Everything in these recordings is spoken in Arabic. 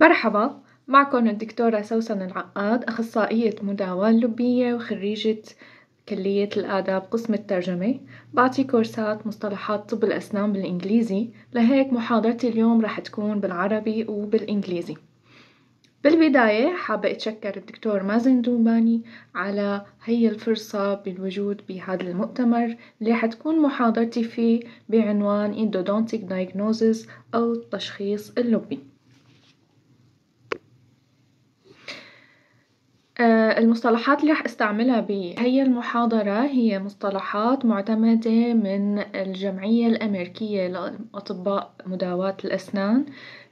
مرحبا معكم الدكتورة سوسن العقاد أخصائية مداواة لبية وخريجة كلية الآداب قسم الترجمة بعطي كورسات مصطلحات طب الأسنان بالإنجليزي لهيك محاضرتي اليوم رح تكون بالعربي وبالإنجليزي بالبداية حابة أتشكر الدكتور مازن دوباني على هي الفرصة بالوجود بهذا المؤتمر اللي حتكون محاضرتي فيه بعنوان Endodontic Diagnosis أو التشخيص اللبي آه، المصطلحات اللي رح استعملها بهي المحاضرة هي مصطلحات معتمدة من الجمعية الأمريكية لأطباء مداواة الأسنان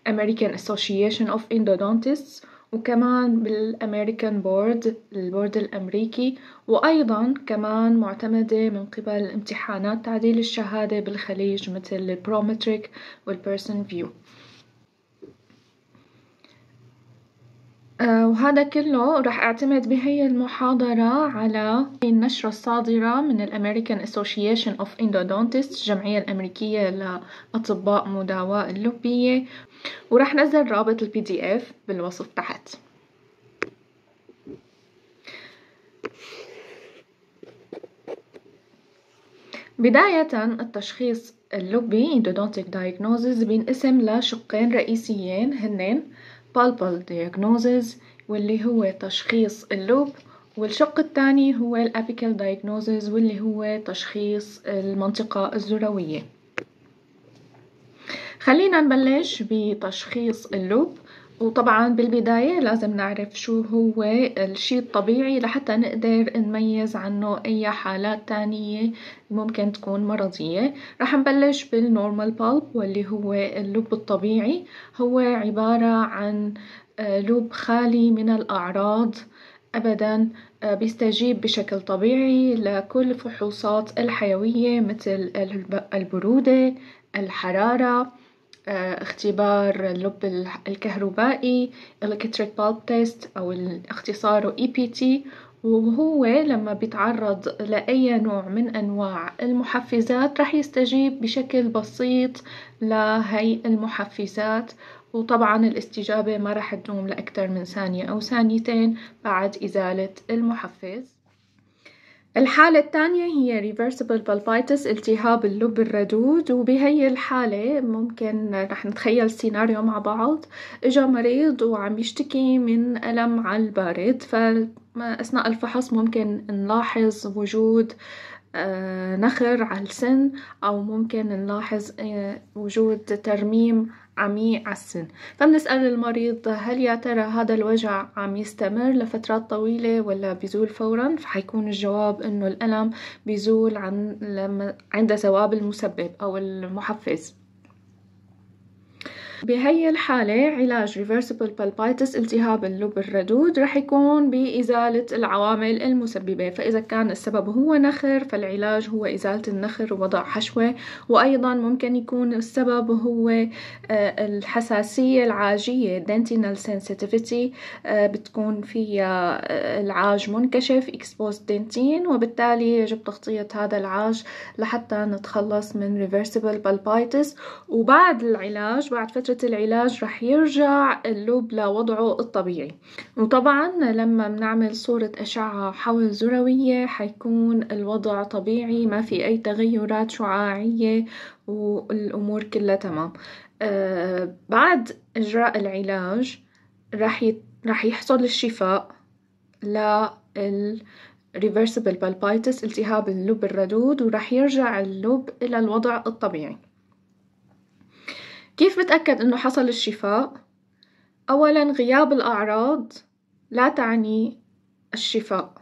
American Association of Endodontists وكمان بالأمريكان بورد البورد الأمريكي وأيضا كمان معتمدة من قبل امتحانات تعديل الشهادة بالخليج مثل البرومتريك والبيرسون فيو آه، وهذا كله رح اعتمد بهي المحاضرة على النشرة الصادرة من الأمريكان Association of Endodontists الجمعية الأمريكية لأطباء مداواة اللبية وراح نزل رابط البي دي اف بالوصف تحت بداية التشخيص اللبي endodontic diagnosis بينقسم لشقين رئيسيين هنن Palpal Diagnosis واللي هو تشخيص اللوب والشق الثاني هو الأبيكال Diagnosis واللي هو تشخيص المنطقة الذروية خلينا نبلش بتشخيص اللوب وطبعا بالبداية لازم نعرف شو هو الشي الطبيعي لحتى نقدر نميز عنه أي حالات تانية ممكن تكون مرضية رح نبلش بالنورمال بالب واللي هو اللب الطبيعي هو عبارة عن آه، لب خالي من الأعراض أبدا آه، بيستجيب بشكل طبيعي لكل فحوصات الحيوية مثل البرودة الحرارة آه، اختبار اللب الكهربائي electric pulse test أو اختصاره تي e وهو لما بيتعرض لأي نوع من أنواع المحفزات رح يستجيب بشكل بسيط لهي المحفزات وطبعا الاستجابة ما رح تدوم لأكثر من ثانية أو ثانيتين بعد إزالة المحفز الحالة الثانية هي reversible pulpitis التهاب اللب الردود وبهي الحالة ممكن رح نتخيل سيناريو مع بعض اجا مريض وعم يشتكي من ألم على البارد فأثناء الفحص ممكن نلاحظ وجود آه، نخر على السن أو ممكن نلاحظ آه، وجود ترميم عم يعسن فبنسأل المريض هل يا ترى هذا الوجع عم يستمر لفترات طويلة ولا بيزول فورا فحيكون الجواب انه الألم بيزول عن لما عند ثواب المسبب او المحفز بهي الحالة علاج reversible palpitis التهاب اللب الردود رح يكون بإزالة العوامل المسببة فإذا كان السبب هو نخر فالعلاج هو إزالة النخر ووضع حشوة وأيضا ممكن يكون السبب هو آه، الحساسية العاجية dentinal sensitivity آه، بتكون فيها آه، العاج منكشف exposed dentin وبالتالي يجب تغطية هذا العاج لحتى نتخلص من reversible palpitis وبعد العلاج بعد فترة فترة العلاج رح يرجع اللوب لوضعه الطبيعي وطبعا لما بنعمل صورة أشعة حول ذروية حيكون الوضع طبيعي ما في أي تغيرات شعاعية والأمور كلها تمام آه بعد إجراء العلاج رح, رح يحصل الشفاء لل reversible palpitis التهاب اللب الردود ورح يرجع اللب إلى الوضع الطبيعي كيف بتأكد إنه حصل الشفاء؟ أولاً غياب الأعراض لا تعني الشفاء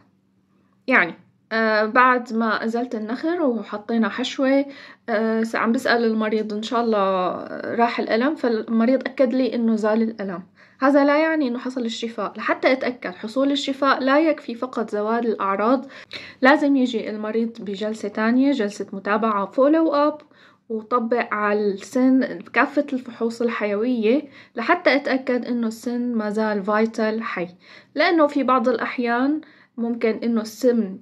يعني آه بعد ما أزلت النخر وحطينا حشوة آه عم بسأل المريض إن شاء الله راح الألم فالمريض أكد لي إنه زال الألم هذا لا يعني إنه حصل الشفاء لحتى أتأكد حصول الشفاء لا يكفي فقط زوال الأعراض لازم يجي المريض بجلسة تانية جلسة متابعة فولو أب وطبق على السن بكافة الفحوص الحيوية لحتى اتأكد انه السن ما زال فايتال حي لانه في بعض الاحيان ممكن انه السم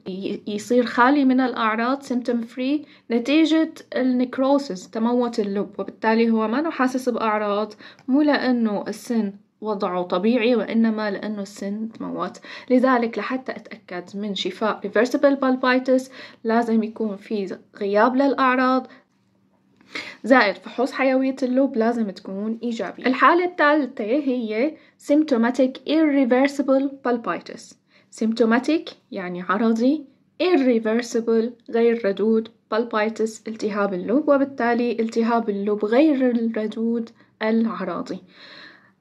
يصير خالي من الاعراض سيمتوم فري نتيجة النكروسس تموت اللب وبالتالي هو ما حاسس باعراض مو لانه السن وضعه طبيعي وإنما لأنه السن تموت لذلك لحتى أتأكد من شفاء reversible pulpitis لازم يكون في غياب للأعراض زائد فحوص حيوية اللوب لازم تكون إيجابية الحالة الثالثة هي symptomatic irreversible pulpitis symptomatic يعني عرضي irreversible غير ردود pulpitis التهاب اللوب وبالتالي التهاب اللوب غير الردود العراضي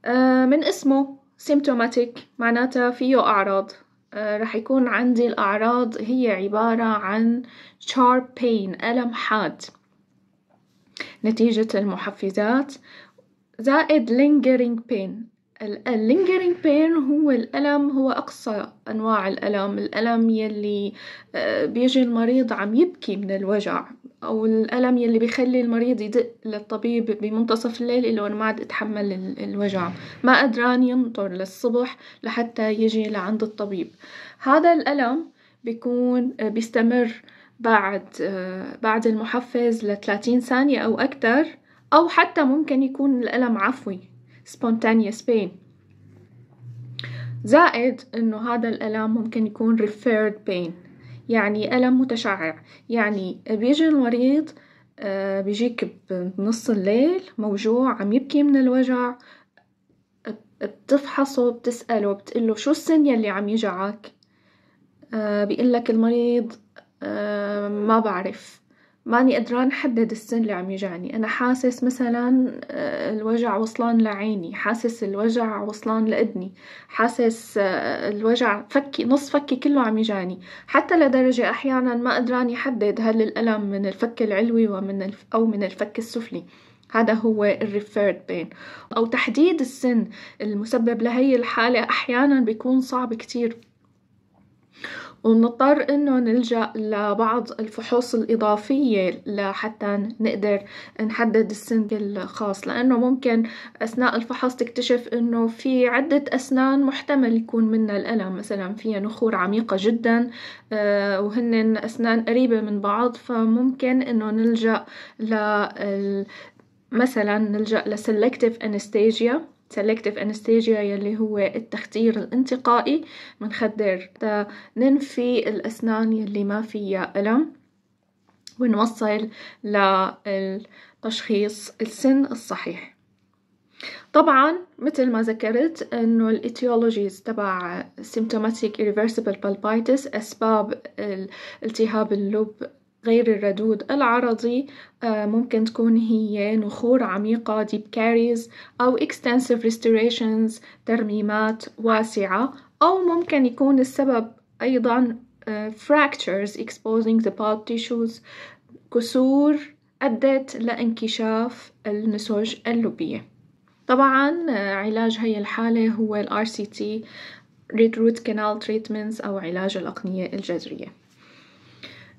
آه، من اسمه symptomatic معناتها فيه أعراض آه، رح يكون عندي الأعراض هي عبارة عن sharp pain ألم حاد نتيجة المحفزات زائد lingering pain اللينجرينج بين هو الألم هو أقصى أنواع الألم الألم يلي آه، بيجي المريض عم يبكي من الوجع أو الألم يلي بيخلي المريض يدق للطبيب بمنتصف الليل إلو أنا ما عاد أتحمل الوجع ما قدران ينطر للصبح لحتى يجي لعند الطبيب هذا الألم بيكون آه، بيستمر بعد بعد المحفز ل 30 ثانية أو أكثر أو حتى ممكن يكون الألم عفوي spontaneous pain زائد إنه هذا الألم ممكن يكون referred pain يعني ألم متشعع يعني بيجي المريض آه، بيجيك بنص الليل موجوع عم يبكي من الوجع بتفحصه بتسأله بتقله شو السن يلي عم يجعك آه، بيقول لك المريض آه، ما بعرف ماني قدران حدد السن اللي عم يجعني أنا حاسس مثلا آه، الوجع وصلان لعيني حاسس الوجع وصلان لإدني حاسس آه، الوجع فكي نص فكي كله عم يجاني حتى لدرجة أحيانا ما قدران يحدد هل الألم من الفك العلوي ومن الف أو من الفك السفلي هذا هو الريفيرد بين أو تحديد السن المسبب لهي الحالة أحيانا بيكون صعب كتير ونضطر انه نلجأ لبعض الفحوص الإضافية لحتى نقدر نحدد السن الخاص لأنه ممكن أثناء الفحص تكتشف انه في عدة أسنان محتمل يكون منها الألم مثلا فيها نخور عميقة جدا آه، وهن أسنان قريبة من بعض فممكن انه نلجأ ل مثلا نلجأ لسلكتيف انستيجيا selective anesthesia يلي هو التخدير الانتقائي منخدر ننفي الأسنان يلي ما فيها ألم ونوصل للتشخيص السن الصحيح طبعا مثل ما ذكرت انه الايتيولوجيز تبع symptomatic irreversible pulpitis اسباب التهاب اللب غير الردود العرضي آه، ممكن تكون هي نخور عميقة deep caries أو extensive restorations ترميمات واسعة أو ممكن يكون السبب أيضا آه، fractures exposing the body tissues كسور أدت لانكشاف النسج اللبية طبعا آه، علاج هي الحالة هو ال RCT Red Root Canal Treatments أو علاج الأقنية الجذرية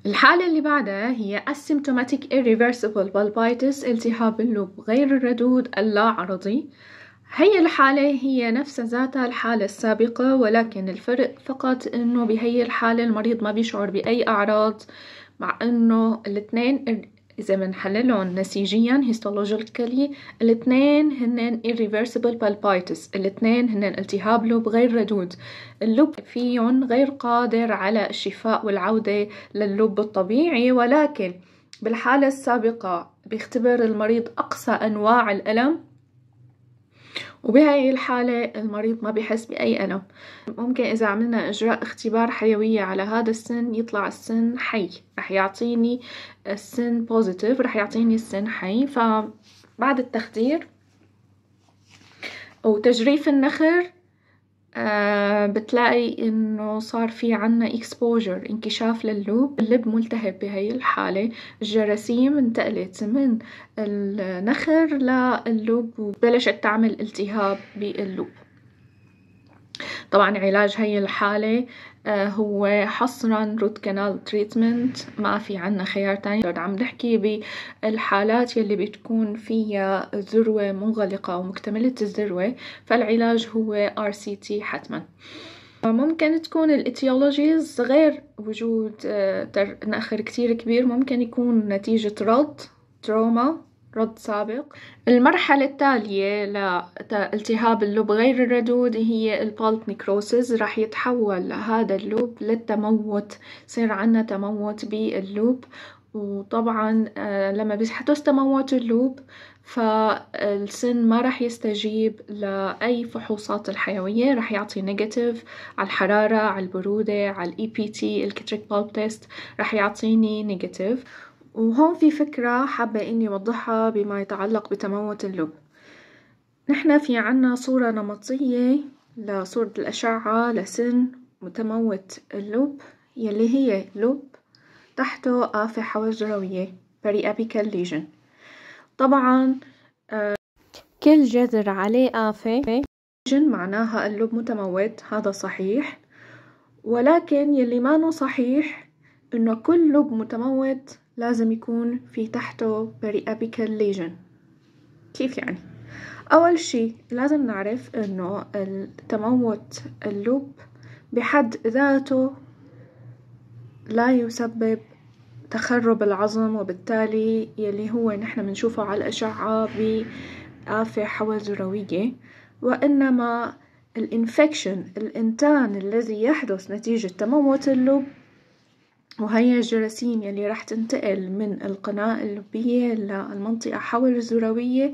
الحالة اللي بعدها هي Asymptomatic Irreversible Bulbitis التهاب اللب غير الردود اللا عرضي هي الحالة هي نفس ذاتها الحالة السابقة ولكن الفرق فقط انه بهي الحالة المريض ما بيشعر بأي أعراض مع انه الاثنين إذا بنحللهم نسيجيا هيستولوجيكالي الاثنين هن irreversible palpitis الاثنين هن التهاب لب غير ردود اللب فيهم غير قادر على الشفاء والعودة لللب الطبيعي ولكن بالحالة السابقة بيختبر المريض أقصى أنواع الألم وبهاي الحالة المريض ما بحس بأي ألم ممكن إذا عملنا إجراء اختبار حيوية على هذا السن يطلع السن حي رح يعطيني السن بوزيتيف رح يعطيني السن حي فبعد التخدير وتجريف النخر آه، بتلاقي انه صار في عنا اكسبوجر انكشاف للوب اللب ملتهب بهي الحالة الجراثيم انتقلت من النخر للوب وبلشت تعمل التهاب باللب طبعا علاج هاي الحالة آه، هو حصرا روت كانال تريتمنت ما في عنا خيار تاني عم نحكي بالحالات يلي بتكون فيها ذروة منغلقة ومكتملة الذروة فالعلاج هو RCT حتما ممكن تكون الاتيولوجيز غير وجود آه، نخر كتير كبير ممكن يكون نتيجة رد تروما رد سابق المرحلة التالية لالتهاب اللب غير الردود هي البالت نيكروسيس راح يتحول هذا اللوب للتموت صير عنا تموت باللوب وطبعا آه، لما بيحدث تموت اللوب فالسن ما راح يستجيب لأي فحوصات الحيوية راح يعطي نيجاتيف على الحرارة على البرودة على الاي بي e تي الكتريك بالب تيست راح يعطيني نيجاتيف وهون في فكرة حابة إني أوضحها بما يتعلق بتموت اللب، نحنا في عنا صورة نمطية لصورة الأشعة لسن متموت اللب يلي هي لب تحته آفة حوجروية periapical lesion طبعا آه، كل جذر عليه آفة معناها اللب متموت هذا صحيح ولكن يلي مانو صحيح إنه كل لب متموت لازم يكون في تحته periapical lesion كيف يعني؟ أول شي لازم نعرف إنه التموت اللوب بحد ذاته لا يسبب تخرب العظم وبالتالي يلي هو نحن بنشوفه على الأشعة بآفة حول وإنما الانفكشن الإنتان الذي يحدث نتيجة تموت اللوب وهي الجراثيم يلي رح تنتقل من القناة اللبية للمنطقة حول الزروية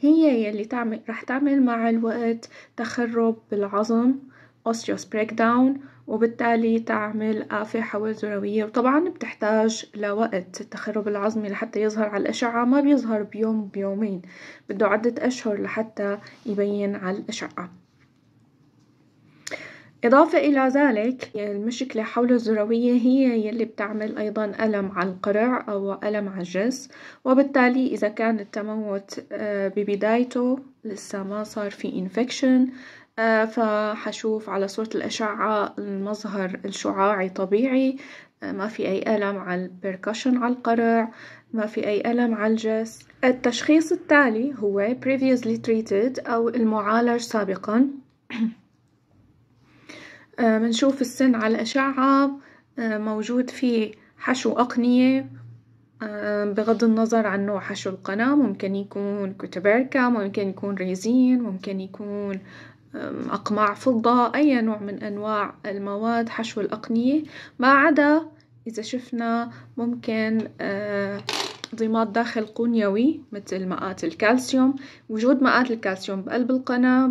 هي يلي تعمل رح تعمل مع الوقت تخرب بالعظم osteos breakdown وبالتالي تعمل آفة حول الزروية وطبعا بتحتاج لوقت التخرب العظمي لحتى يظهر على الأشعة ما بيظهر بيوم بيومين بده عدة أشهر لحتى يبين على الأشعة إضافة إلى ذلك المشكلة حول الذروية هي يلي بتعمل أيضا ألم على القرع أو ألم على الجنس وبالتالي إذا كان التموت آه، ببدايته لسه ما صار في انفكشن آه، فحشوف على صورة الأشعة المظهر الشعاعي طبيعي آه، ما في أي ألم على البركشن على القرع ما في أي ألم على الجس التشخيص التالي هو previously treated أو المعالج سابقا بنشوف آه، السن على الأشعة آه، موجود فيه حشو أقنية آه، بغض النظر عن نوع حشو القناة ممكن يكون كوتبركا ممكن يكون ريزين ممكن يكون أقماع فضة أي نوع من أنواع المواد حشو الأقنية ما عدا إذا شفنا ممكن ضماد داخل قنيوي مثل مقات الكالسيوم وجود مقات الكالسيوم بقلب القناة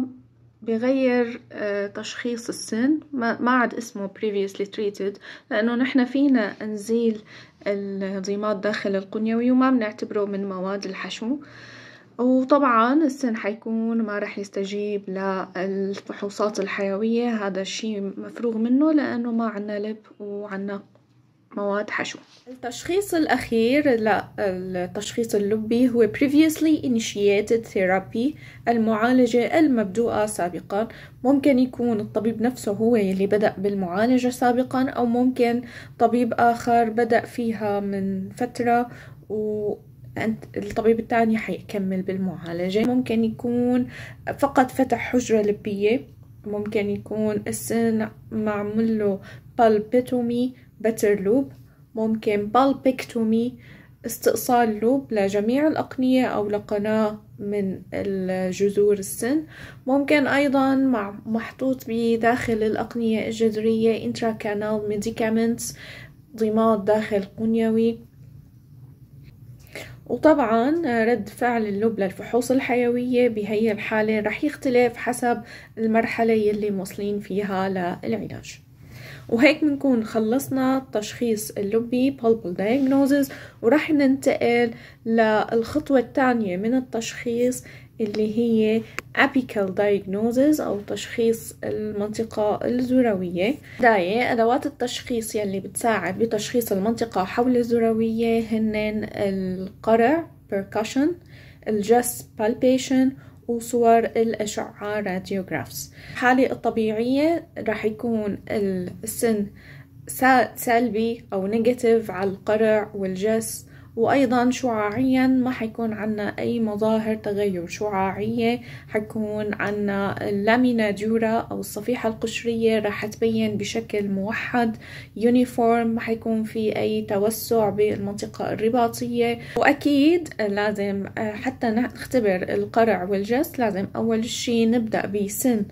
بغير آه، تشخيص السن ما عاد اسمه previously treated لأنه نحن فينا نزيل الضيمات داخل القنيوي وما بنعتبره من مواد الحشو وطبعا السن حيكون ما رح يستجيب للفحوصات الحيوية هذا الشيء مفروغ منه لأنه ما عنا لب وعنا مواد حشو التشخيص الأخير للتشخيص اللبي هو previously initiated therapy المعالجة المبدوءة سابقا ممكن يكون الطبيب نفسه هو اللي بدأ بالمعالجة سابقا أو ممكن طبيب آخر بدأ فيها من فترة و الطبيب الثاني حيكمل بالمعالجة ممكن يكون فقط فتح حجرة لبية ممكن يكون السن معمله بالبيتومي بتر لوب ممكن بالبكتومي استئصال لوب لجميع الأقنية أو لقناة من جذور السن ممكن أيضا مع محطوط بداخل الأقنية الجذرية انترا كانال ميديكامنتس ضماد داخل قنيوي وطبعا رد فعل اللوب للفحوص الحيوية بهي الحالة رح يختلف حسب المرحلة يلي موصلين فيها للعلاج وهيك بنكون خلصنا تشخيص اللبي بالبل diagnosis وراح ننتقل للخطوة الثانية من التشخيص اللي هي apical diagnosis أو تشخيص المنطقة الزروية بداية أدوات التشخيص يلي بتساعد بتشخيص المنطقة حول الزروية هن القرع percussion الجس palpation وصور الأشعة راديوغرافز الحالة الطبيعية راح يكون السن سلبي أو نيجاتيف على القرع والجس وايضا شعاعيا ما حيكون عنا اي مظاهر تغير شعاعية حيكون عنا اللامينا ديورا او الصفيحة القشرية رح تبين بشكل موحد يونيفورم ما حيكون في اي توسع بالمنطقة الرباطية واكيد لازم حتى نختبر القرع والجس لازم اول شي نبدأ بسن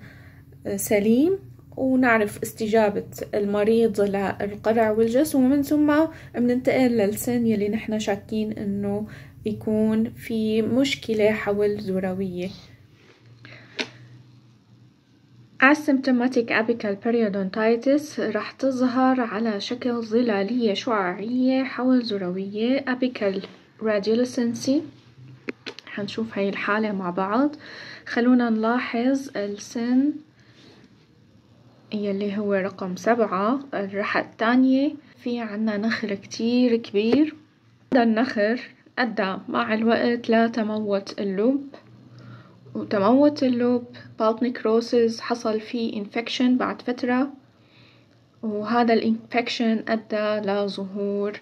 سليم ونعرف استجابة المريض للقرع والجس ومن ثم بننتقل للسن يلي نحن شاكين انه يكون في مشكلة حول ذروية Asymptomatic apical periodontitis رح تظهر على شكل ظلالية شعاعية حول ذروية apical radiolucency حنشوف هاي الحالة مع بعض خلونا نلاحظ السن يلي هو رقم سبعة الرحى التانية في عنا نخر كتير كبير هذا النخر أدى مع الوقت لتموت اللب وتموت اللب بالبنكروسز حصل فيه انفكشن بعد فترة وهذا الانفكشن أدى لظهور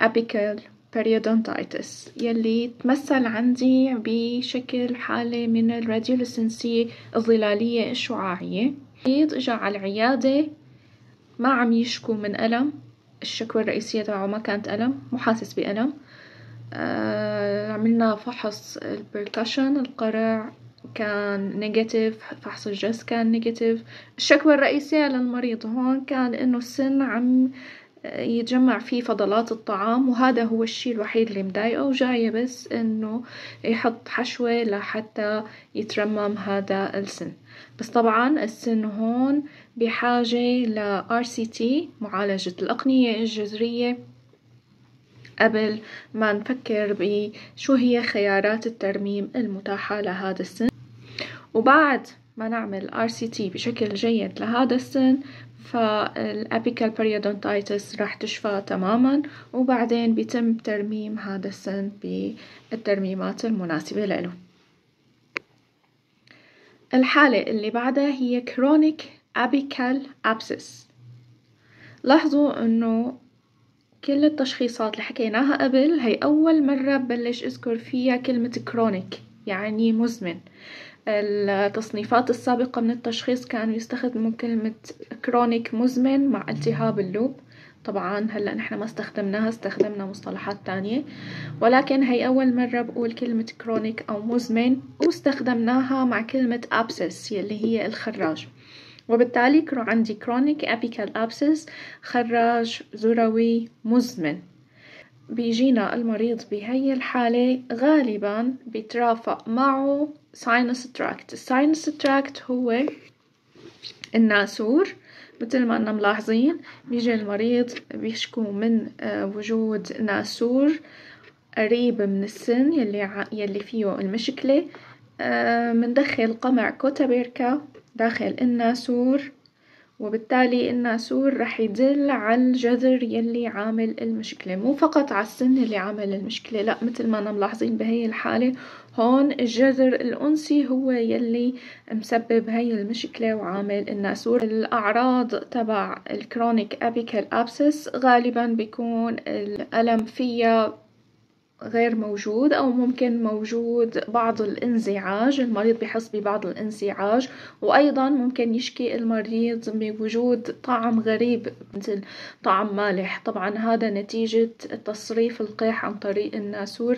أبيكال periodontitis يلي تمثل عندي بشكل حالة من الراديولوسنسية الظلالية الشعاعية المريض اجا على العيادة ما عم يشكو من ألم الشكوى الرئيسية تبعه ما كانت ألم مو حاسس بألم آه عملنا فحص البركشن القرع كان نيجاتيف فحص الجس كان نيجاتيف الشكوى الرئيسية للمريض هون كان انه السن عم يتجمع فيه فضلات الطعام وهذا هو الشي الوحيد اللي مضايقه وجاية بس انه يحط حشوة لحتى يترمم هذا السن بس طبعا السن هون بحاجة ل RCT معالجة الأقنية الجذرية قبل ما نفكر بشو هي خيارات الترميم المتاحة لهذا السن وبعد ما نعمل RCT بشكل جيد لهذا السن فالأبيكال بريودونتايتس راح تشفى تماما وبعدين بيتم ترميم هذا السن بالترميمات المناسبة له الحالة اللي بعدها هي كرونيك أبيكال أبسس لاحظوا أنه كل التشخيصات اللي حكيناها قبل هي أول مرة ببلش أذكر فيها كلمة كرونيك يعني مزمن التصنيفات السابقة من التشخيص كانوا يستخدموا كلمة كرونيك مزمن مع التهاب اللوب طبعا هلا نحن ما استخدمناها استخدمنا مصطلحات تانية ولكن هي أول مرة بقول كلمة كرونيك أو مزمن واستخدمناها مع كلمة أبسس يلي هي الخراج وبالتالي عندي كرونيك أبيكال أبسس خراج ذروي مزمن بيجينا المريض بهي الحالة غالبا بيترافق معه sinus tract sinus تراكت هو الناسور مثل ما أنا ملاحظين بيجي المريض بيشكو من آه، وجود ناسور قريب من السن يلي يلي فيه المشكلة آه، مندخل قمع كوتابيركا داخل الناسور وبالتالي الناسور رح يدل على الجذر يلي عامل المشكلة مو فقط على السن اللي عامل المشكلة لا مثل ما أنا ملاحظين بهي الحالة هون الجذر الأنسي هو يلي مسبب هي المشكلة وعامل الناسور الأعراض تبع الكرونيك أبيكال أبسس غالبا بيكون الألم فيها غير موجود أو ممكن موجود بعض الانزعاج المريض بحس ببعض الانزعاج وأيضا ممكن يشكي المريض بوجود طعم غريب مثل طعم مالح طبعا هذا نتيجة تصريف القيح عن طريق الناسور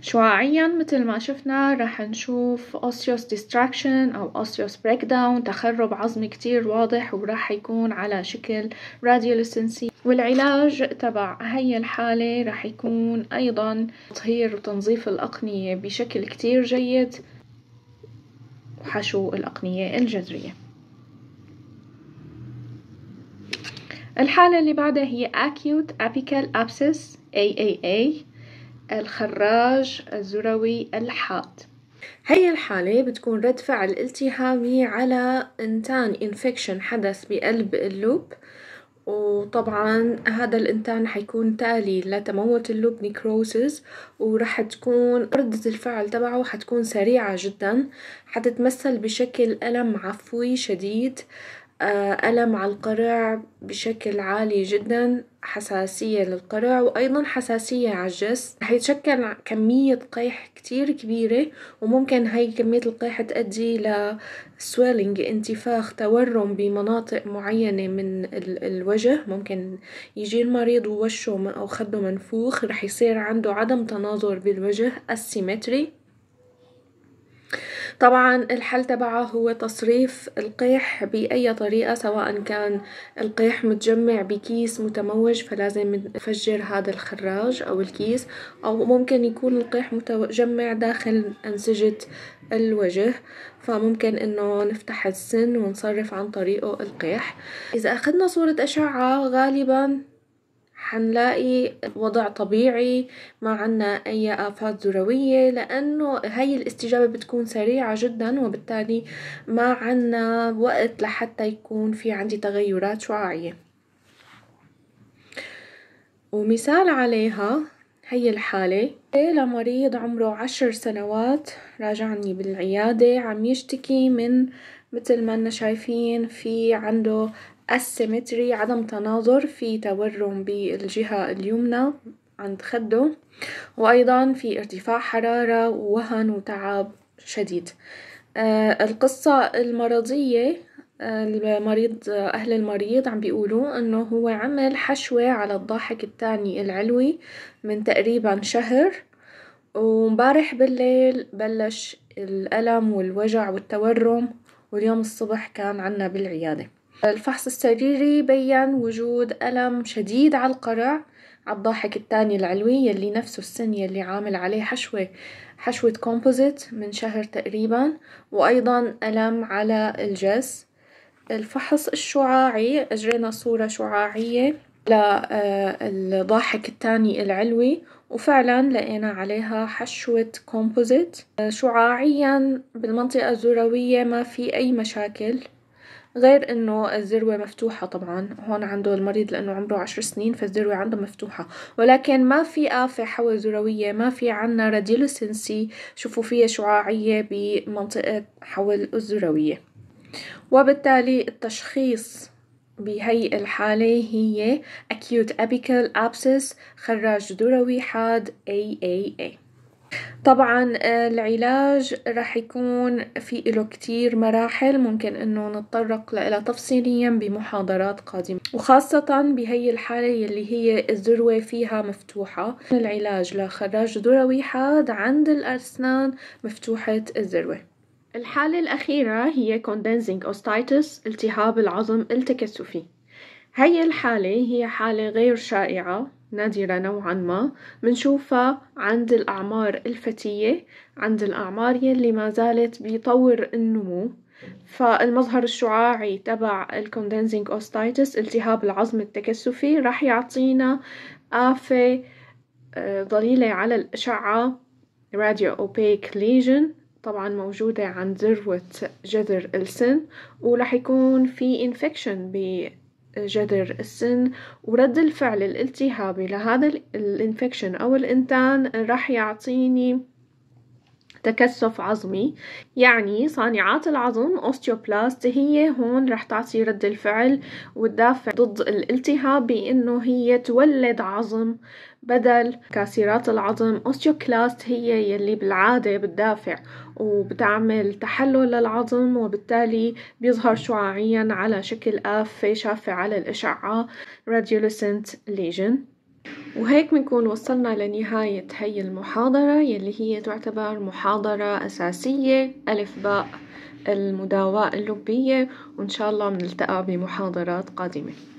شعاعيا مثل ما شفنا رح نشوف osseous distraction أو osseous breakdown تخرب عظمي كتير واضح وراح يكون على شكل radiolucency والعلاج تبع هي الحالة رح يكون أيضا تطهير وتنظيف الأقنية بشكل كتير جيد وحشو الأقنية الجذرية الحالة اللي بعدها هي acute apical abscess AAA الخراج الذروي الحاد هي الحالة بتكون رد فعل التهامي على إنتان إنفكشن حدث بقلب اللوب وطبعا هذا الإنتان حيكون تالي لتموت اللوب نيكروسيس ورح تكون ردة الفعل تبعه حتكون سريعة جدا حتتمثل بشكل ألم عفوي شديد آه، ألم على القرع بشكل عالي جدا حساسية للقرع وأيضا حساسية على الجس رح يتشكل كمية قيح كتير كبيرة وممكن هاي كمية القيح تؤدي لسويلنج انتفاخ تورم بمناطق معينة من الوجه ممكن يجي المريض ووشه أو خده منفوخ رح يصير عنده عدم تناظر بالوجه السيمتري طبعا الحل تبعه هو تصريف القيح بأي طريقة سواء كان القيح متجمع بكيس متموج فلازم نفجر هذا الخراج أو الكيس أو ممكن يكون القيح متجمع داخل أنسجة الوجه فممكن انه نفتح السن ونصرف عن طريقه القيح اذا اخذنا صورة اشعة غالبا حنلاقي وضع طبيعي ما عنا أي آفات ذروية لأنه هاي الاستجابة بتكون سريعة جدا وبالتالي ما عنا وقت لحتى يكون في عندي تغيرات شعاعية ومثال عليها هي الحالة لمريض عمره عشر سنوات راجعني بالعيادة عم يشتكي من مثل ما انا شايفين في عنده السيمتري عدم تناظر في تورم بالجهة اليمنى عند خده وأيضا في ارتفاع حرارة ووهن وتعب شديد آه، القصة المرضية المريض آه، آه، أهل المريض عم بيقولوا إنه هو عمل حشوة على الضاحك التاني العلوي من تقريبا شهر ومبارح بالليل بلش الألم والوجع والتورم واليوم الصبح كان عنا بالعيادة الفحص السريري بيّن وجود ألم شديد عالقرع عالضاحك التاني العلوي يلي نفسه السن يلي عامل عليه حشوة حشوة كومبوزيت من شهر تقريبًا وأيضًا ألم على الجس، الفحص الشعاعي أجرينا صورة شعاعية للضاحك آه، التاني العلوي وفعلًا لقينا عليها حشوة كومبوزيت، شعاعيًا بالمنطقة الزروية ما في أي مشاكل. غير إنه الذروة مفتوحة طبعا هون عنده المريض لأنه عمره عشر سنين فالذروة عنده مفتوحة ولكن ما في آفة حول ذروية ما في عنا راديولسنسي شوفوا فيها شعاعية بمنطقة حول الذروية وبالتالي التشخيص بهي الحالة هي acute apical abscess خراج ذروي حاد AAA طبعا آه، العلاج رح يكون في إله كتير مراحل ممكن انه نتطرق لها تفصيليا بمحاضرات قادمة وخاصة بهي الحالة يلي هي الذروة فيها مفتوحة العلاج لخراج ذروي حاد عند الأسنان مفتوحة الذروة الحالة الأخيرة هي condensing ostitis التهاب العظم التكثفي هي الحالة هي حالة غير شائعة نادرة نوعا ما بنشوفها عند الأعمار الفتية عند الأعمار يلي ما زالت بطور النمو فالمظهر الشعاعي تبع الكوندنسينج اوستايتس التهاب العظم التكثفي راح يعطينا آفة آه، ضليلة على الأشعة راديو أوبيك ليجن طبعا موجودة عند ذروة جذر السن ورح يكون في انفكشن جذر السن ورد الفعل الالتهابي لهذا الانفكشن أو الإنتان راح يعطيني تكثف عظمي يعني صانعات العظم أوستيوبلاست هي هون رح تعطي رد الفعل والدافع ضد الالتهاب بأنه هي تولد عظم بدل كاسيرات العظم أوستيوكلاست هي يلي بالعادة بتدافع وبتعمل تحلل للعظم وبالتالي بيظهر شعاعيا على شكل آفة شافة على الإشعة راديولوسنت ليجن وهيك بنكون وصلنا لنهاية هي المحاضرة يلي هي تعتبر محاضرة أساسية ألف باء المداواة اللبية وإن شاء الله بنلتقى بمحاضرات قادمة